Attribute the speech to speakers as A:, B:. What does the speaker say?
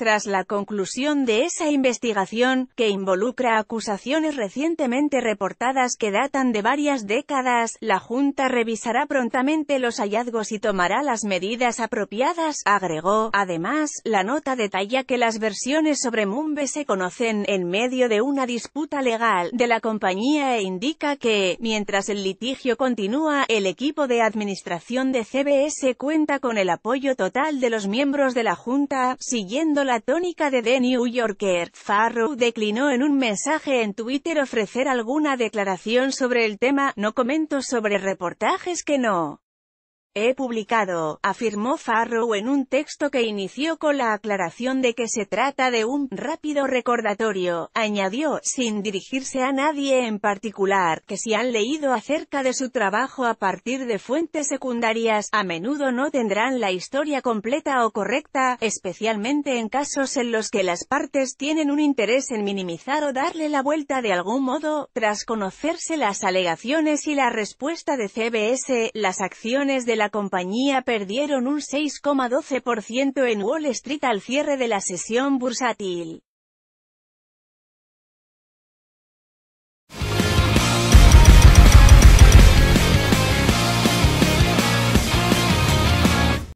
A: Tras la conclusión de esa investigación, que involucra acusaciones recientemente reportadas que datan de varias décadas, la Junta revisará prontamente los hallazgos y tomará las medidas apropiadas, agregó. Además, la nota detalla que las versiones sobre Mumbe se conocen en medio de una disputa legal de la compañía e indica que, mientras el litigio continúa, el equipo de administración de CBS cuenta con el apoyo total de los miembros de la Junta, siguiendo la la tónica de The New Yorker, Farrow declinó en un mensaje en Twitter ofrecer alguna declaración sobre el tema, no comento sobre reportajes que no He publicado, afirmó Farrow en un texto que inició con la aclaración de que se trata de un rápido recordatorio, añadió, sin dirigirse a nadie en particular, que si han leído acerca de su trabajo a partir de fuentes secundarias, a menudo no tendrán la historia completa o correcta, especialmente en casos en los que las partes tienen un interés en minimizar o darle la vuelta de algún modo, tras conocerse las alegaciones y la respuesta de CBS, las acciones de la compañía perdieron un 6,12% en Wall Street al cierre de la sesión bursátil.